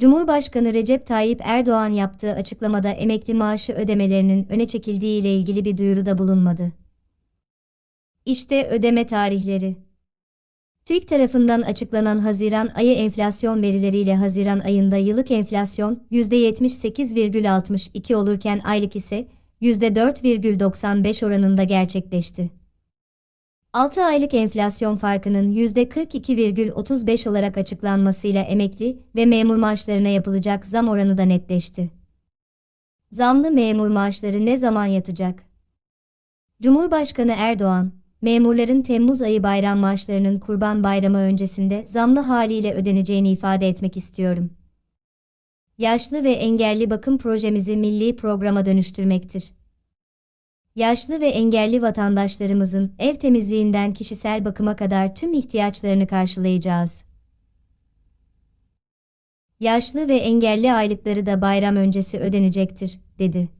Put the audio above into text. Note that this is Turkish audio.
Cumhurbaşkanı Recep Tayyip Erdoğan yaptığı açıklamada emekli maaşı ödemelerinin öne çekildiği ile ilgili bir duyuruda bulunmadı. İşte ödeme tarihleri. TÜİK tarafından açıklanan Haziran ayı enflasyon verileriyle Haziran ayında yıllık enflasyon %78,62 olurken aylık ise %4,95 oranında gerçekleşti. 6 aylık enflasyon farkının %42,35 olarak açıklanmasıyla emekli ve memur maaşlarına yapılacak zam oranı da netleşti. Zamlı memur maaşları ne zaman yatacak? Cumhurbaşkanı Erdoğan, memurların Temmuz ayı bayram maaşlarının Kurban Bayramı öncesinde zamlı haliyle ödeneceğini ifade etmek istiyorum. Yaşlı ve engelli bakım projemizi milli programa dönüştürmektir yaşlı ve engelli vatandaşlarımızın ev temizliğinden kişisel bakıma kadar tüm ihtiyaçlarını karşılayacağız. Yaşlı ve engelli aylıkları da bayram öncesi ödenecektir, dedi.